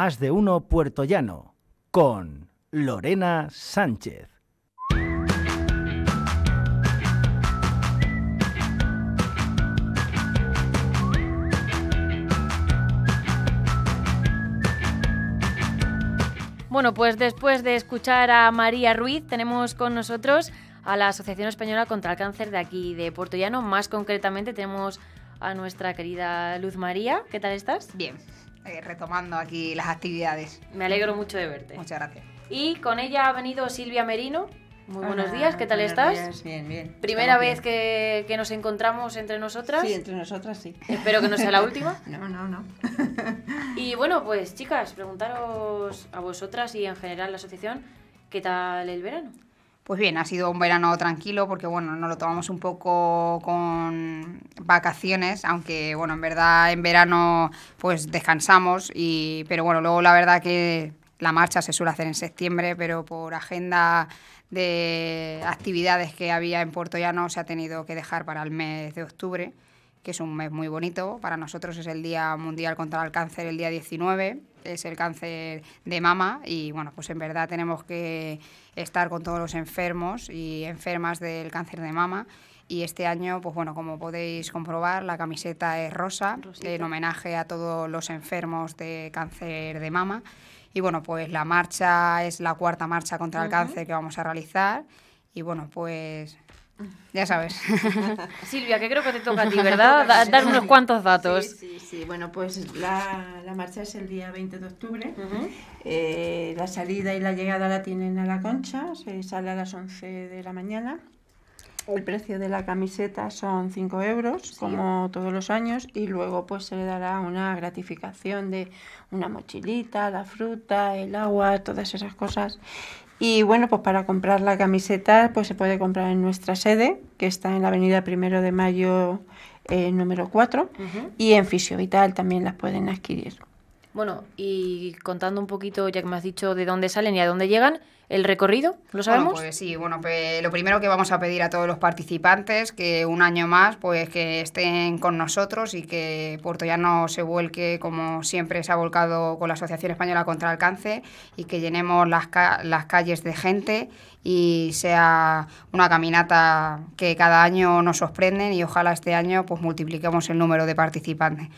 Más de uno puertollano, con Lorena Sánchez. Bueno, pues después de escuchar a María Ruiz, tenemos con nosotros a la Asociación Española contra el Cáncer de aquí, de Puerto Llano. Más concretamente, tenemos a nuestra querida Luz María. ¿Qué tal estás? Bien. Eh, retomando aquí las actividades. Me alegro mucho de verte. Muchas gracias. Y con ella ha venido Silvia Merino. Muy buenos días, ¿qué tal estás? Bien, bien. ¿Primera vez Que, que, nos encontramos entre nosotras? Sí, entre nosotras sí. Espero que no sea la última. no, no, no. y bueno, pues chicas, preguntaros a vosotras y en general la asociación, ¿qué tal el verano? Pues bien, ha sido un verano tranquilo porque, bueno, nos lo tomamos un poco con vacaciones, aunque, bueno, en verdad en verano pues descansamos, y, pero bueno, luego la verdad que la marcha se suele hacer en septiembre, pero por agenda de actividades que había en Puerto Llano se ha tenido que dejar para el mes de octubre que es un mes muy bonito. Para nosotros es el Día Mundial contra el Cáncer, el día 19, es el cáncer de mama y bueno, pues en verdad tenemos que estar con todos los enfermos y enfermas del cáncer de mama. Y este año, pues bueno, como podéis comprobar, la camiseta es rosa, en homenaje a todos los enfermos de cáncer de mama. Y bueno, pues la marcha es la cuarta marcha contra el cáncer que vamos a realizar. Y bueno, pues ya sabes. Silvia, que creo que te toca a ti, ¿verdad? dar unos cuantos datos. Sí, sí, Bueno, pues la, marcha es el día 20 de octubre. Eh, la salida y la llegada la tienen a la concha. Se sale a las 11 de la mañana. El precio de la camiseta son 5 euros, como todos los años, y luego pues se le dará una gratificación de una mochilita, la fruta, el agua, todas esas cosas. Y bueno, pues para comprar la camiseta pues se puede comprar en nuestra sede, que está en la avenida Primero de Mayo eh, número 4, y en Fisio Vital también las pueden adquirir. Bueno, y contando un poquito, ya que me has dicho de dónde salen y a dónde llegan, el recorrido, ¿lo sabemos? pues sí, bueno, lo primero que vamos a pedir a todos los participantes que un año más pues que estén con nosotros y que Puerto Llano se vuelque como siempre se ha volcado con la Asociación Española contra el Cáncer, y que llenemos las, las calles de gente y sea una caminata que cada año nos sorprende y ojalá este año pues multipliquemos el número de participantes.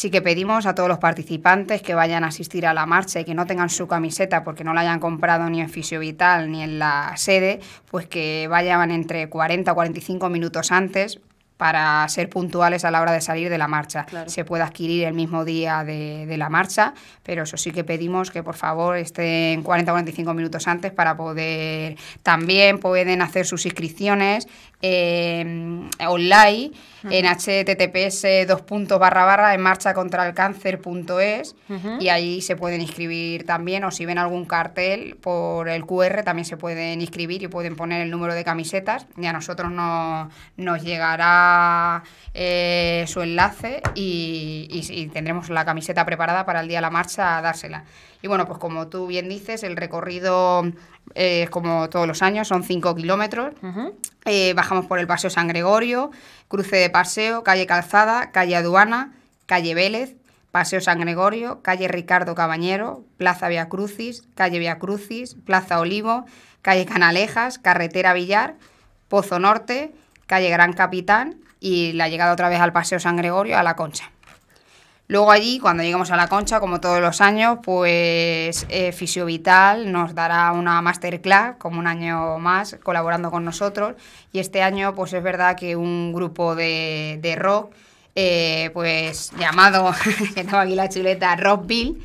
Sí que pedimos a todos los participantes que vayan a asistir a la marcha y que no tengan su camiseta porque no la hayan comprado ni en Vital ni en la sede, pues que vayan entre 40 o 45 minutos antes para ser puntuales a la hora de salir de la marcha. Se puede adquirir el mismo día de, la marcha, pero eso sí que pedimos que por favor estén 40 o 45 minutos antes para poder... También pueden hacer sus inscripciones eh, online en https dos barra barra en marcha contra el y ahí se pueden inscribir también o si ven algún cartel por el QR también se pueden inscribir y pueden poner el número de camisetas y a nosotros no, nos llegará eh, su enlace y, y, y tendremos la camiseta preparada para el día de la marcha a dársela. Y bueno, pues como tú bien dices, el recorrido eh, es como todos los años, son cinco kilómetros. Eh, bajamos por el Paseo San Gregorio, cruce de Paseo, calle Calzada, calle Aduana, calle Vélez, Paseo San Gregorio, calle Ricardo Cabañero, Plaza Via Crucis, calle Via Crucis, Plaza Olivo, calle Canalejas, carretera Villar, Pozo Norte, calle Gran Capitán y la llegada otra vez al Paseo San Gregorio a la Concha. Luego allí, cuando lleguemos a la concha, como todos los años, pues eh, Fisiovital nos dará una masterclass, como un año más, colaborando con nosotros. Y este año, pues es verdad que un grupo de, rock, eh, pues llamado, que estaba aquí la chuleta, Rockville,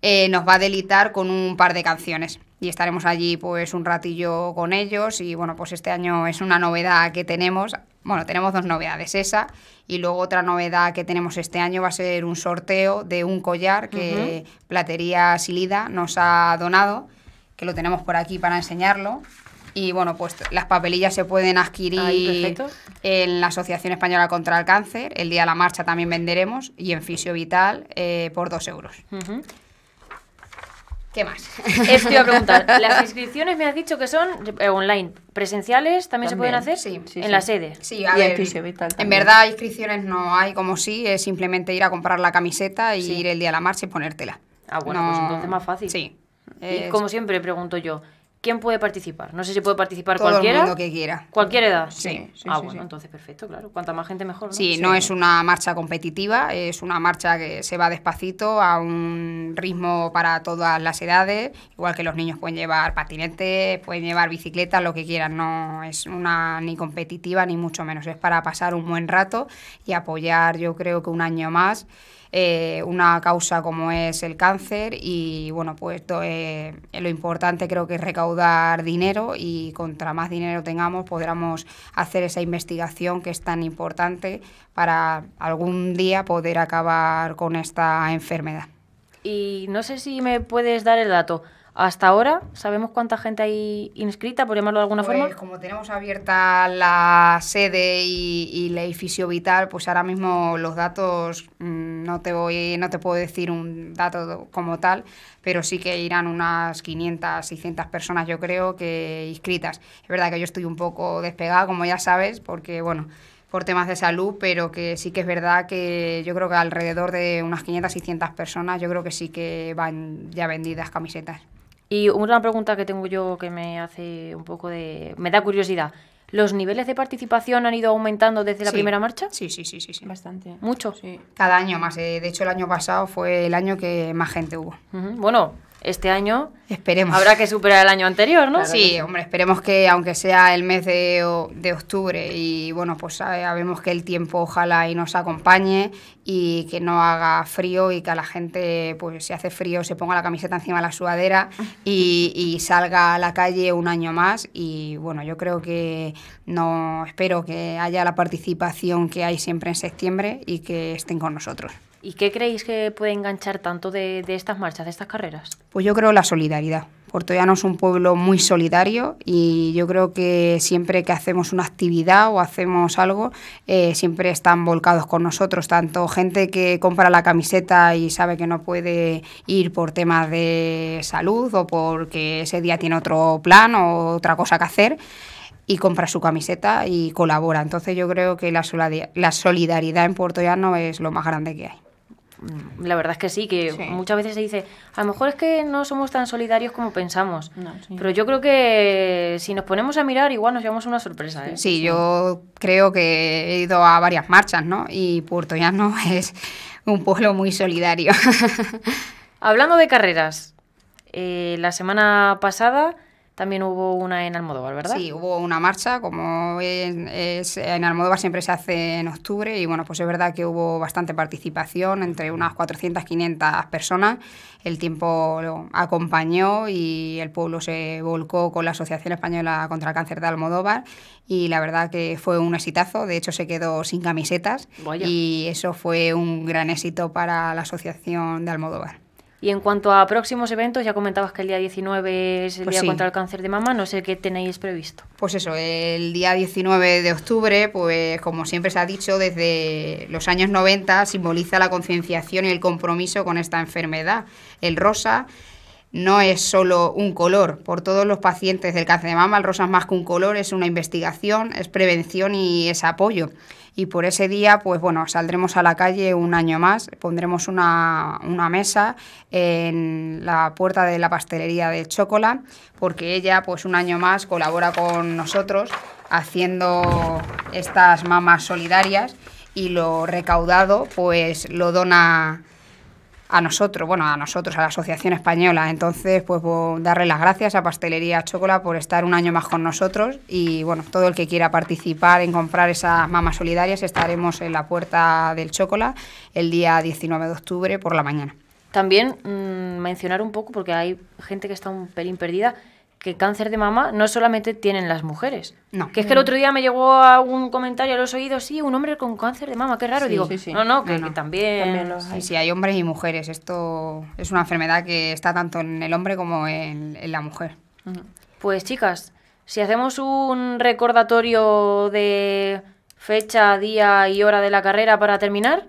eh, nos va a delitar con un par de canciones y estaremos allí pues un ratillo con ellos y bueno, pues este año es una novedad que tenemos. Bueno, tenemos dos novedades, esa y luego otra novedad que tenemos este año va a ser un sorteo de un collar que Platería Silida nos ha donado, que lo tenemos por aquí para enseñarlo. Y bueno, pues las papelillas se pueden adquirir en la Asociación Española contra el Cáncer. El día de la marcha también venderemos y en Fisio Vital eh, por dos euros. ¿Qué más? Esto a preguntar. Las inscripciones me has dicho que son eh, online. ¿Presenciales también, se pueden hacer? Sí. sí en la sede. Sí, a ver, en verdad inscripciones no hay como sí, es simplemente ir a comprar la camiseta y ir el día a la marcha y ponértela. Ah, bueno, pues entonces más fácil. Sí. Y como siempre pregunto yo, ¿Quién puede participar? No sé si puede participar Todo cualquiera. El mundo que quiera. ¿Cualquier edad? Sí. ah, bueno, entonces perfecto, claro. Cuanta más gente mejor. ¿no? Sí, no es una marcha competitiva, es una marcha que se va despacito a un ritmo para todas las edades, igual que los niños pueden llevar patinetes, pueden llevar bicicletas, lo que quieran. No es una ni competitiva ni mucho menos, es para pasar un buen rato y apoyar, yo creo que un año más. Eh, una causa como es el cáncer y bueno, pues lo importante creo que es recaudar dinero y contra más dinero tengamos podremos hacer esa investigación que es tan importante para algún día poder acabar con esta enfermedad. Y no sé si me puedes dar el dato. Hasta ahora, ¿sabemos cuánta gente hay inscrita, por llamarlo de alguna pues, forma? Como tenemos abierta la sede y, y la edificio vital, pues ahora mismo los datos mm, no te voy, no te puedo decir un dato como tal, pero sí que irán unas 500, 600 personas, yo creo, que inscritas. Es verdad que yo estoy un poco despegada, como ya sabes, porque bueno, por temas de salud, pero que sí que es verdad que yo creo que alrededor de unas 500, 600 personas, yo creo que sí que van ya vendidas camisetas. Y una pregunta que tengo yo que me hace un poco de... me da curiosidad. ¿Los niveles de participación han ido aumentando desde la primera marcha? Sí, sí, sí, sí, sí. Bastante. Mucho. Sí. Cada año más. Eh, de hecho, el año pasado fue el año que más gente hubo. Bueno, este año. Esperemos. Habrá que superar el año anterior, ¿no? sí, hombre, esperemos que aunque sea el mes de, de octubre y bueno, pues ah, sabemos que el tiempo ojalá y nos acompañe y que no haga frío y que a la gente, pues si hace frío, se ponga la camiseta encima de la sudadera y salga a la calle un año más. Y bueno, yo creo que no, espero que haya la participación que hay siempre en septiembre y que estén con nosotros. ¿Y qué creéis que puede enganchar tanto de, estas marchas, de estas carreras? Pues yo creo la solidaridad. Llano es un pueblo muy solidario y yo creo que siempre que hacemos una actividad o hacemos algo, eh, siempre están volcados con nosotros, tanto gente que compra la camiseta y sabe que no puede ir por temas de salud o porque ese día tiene otro plan o otra cosa que hacer y compra su camiseta y colabora. Entonces yo creo que la solidaridad en Puerto Llano es lo más grande que hay. La verdad es que sí, que muchas veces se dice, a lo mejor es que no somos tan solidarios como pensamos, pero yo creo que si nos ponemos a mirar igual nos llevamos una sorpresa. ¿eh? Sí, yo creo que he ido a varias marchas, ¿no? Y Puerto Llano es un pueblo muy solidario. Hablando de carreras, eh, la semana pasada también hubo una en Almodóvar, ¿verdad? Sí, hubo una marcha, como en, es, en Almodóvar siempre se hace en octubre, y bueno, pues es verdad que hubo bastante participación, entre unas 400, 500 personas. El tiempo lo acompañó y el pueblo se volcó con la Asociación Española contra el Cáncer de Almodóvar, y la verdad que fue un exitazo, de hecho se quedó sin camisetas, y eso fue un gran éxito para la Asociación de Almodóvar. Y en cuanto a próximos eventos, ya comentabas que el día 19 es el pues Día contra el Cáncer de Mama, no sé qué tenéis previsto. Pues eso, el día 19 de octubre, pues como siempre se ha dicho, desde los años 90 simboliza la concienciación y el compromiso con esta enfermedad. El rosa no es solo un color. Por todos los pacientes del cáncer de mama, el rosa más que un color, es una investigación, es prevención y es apoyo. Y por ese día, pues bueno, saldremos a la calle un año más, pondremos una, una mesa en la puerta de la pastelería de Chocola, porque ella, pues un año más, colabora con nosotros haciendo estas mamas solidarias y lo recaudado, pues lo dona a nosotros, bueno, a nosotros, a la Asociación Española. Entonces, pues, darle las gracias a Pastelería Chocola por estar un año más con nosotros y, bueno, todo el que quiera participar en comprar esas mamas solidarias, estaremos en la puerta del Chocola el día 19 de octubre por la mañana. También mm, mencionar un poco, porque hay gente que está un pelín perdida, que cáncer de mama no solamente tienen las mujeres. No. Que es que el otro día me llegó un comentario a los oídos, sí, un hombre con cáncer de mama, qué raro. Digo, no, no, que, también... también hay. Sí, hay hombres y mujeres. Esto es una enfermedad que está tanto en el hombre como en la mujer. Pues chicas, si hacemos un recordatorio de fecha, día y hora de la carrera para terminar...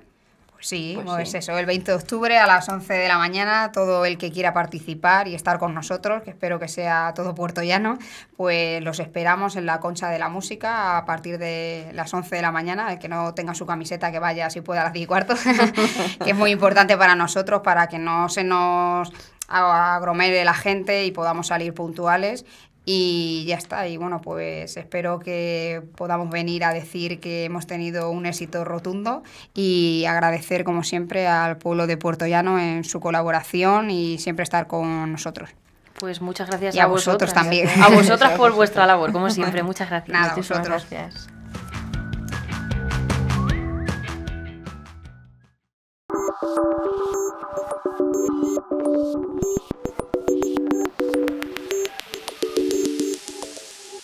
Sí, pues, pues eso, el 20 de octubre a las 11 de la mañana, todo el que quiera participar y estar con nosotros, que espero que sea todo puertollano, pues los esperamos en la Concha de la Música a partir de las 11 de la mañana, el que no tenga su camiseta que vaya si puede a las 10 y cuarto, que es muy importante para nosotros, para que no se nos agromere la gente y podamos salir puntuales y ya está, y bueno, pues espero que podamos venir a decir que hemos tenido un éxito rotundo y agradecer como siempre al pueblo de Puerto Llano en su colaboración y siempre estar con nosotros. Pues muchas gracias y a, vosotros también. A vosotras por vuestra labor, como siempre. Muchas gracias. Nada, Gracias.